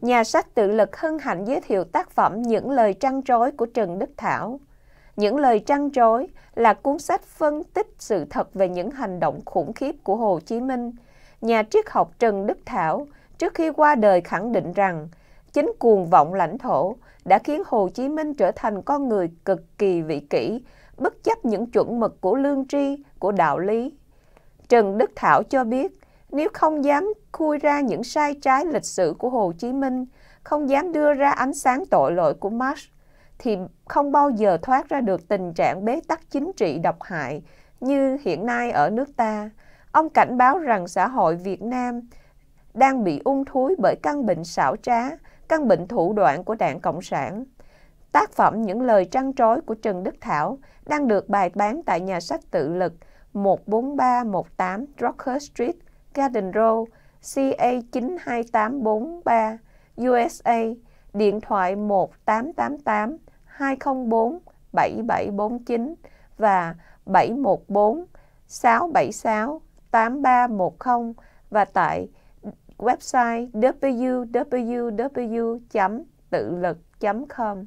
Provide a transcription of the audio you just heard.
nhà sách tự lực hân hạnh giới thiệu tác phẩm Những lời trăn trối của Trần Đức Thảo. Những lời trăn trối là cuốn sách phân tích sự thật về những hành động khủng khiếp của Hồ Chí Minh. Nhà triết học Trần Đức Thảo trước khi qua đời khẳng định rằng chính cuồng vọng lãnh thổ đã khiến Hồ Chí Minh trở thành con người cực kỳ vị kỷ, bất chấp những chuẩn mực của lương tri, của đạo lý. Trần Đức Thảo cho biết, nếu không dám khui ra những sai trái lịch sử của Hồ Chí Minh, không dám đưa ra ánh sáng tội lỗi của Marx, thì không bao giờ thoát ra được tình trạng bế tắc chính trị độc hại như hiện nay ở nước ta. Ông cảnh báo rằng xã hội Việt Nam đang bị ung thúi bởi căn bệnh xảo trá, căn bệnh thủ đoạn của đảng Cộng sản. Tác phẩm Những lời trăn trối của Trần Đức Thảo đang được bài bán tại nhà sách tự lực 14318 Rocker Street, Garden Road, CA92843, USA, điện thoại 1888 204 7749 và 714 676 8310 và tại website www.tự lực.com.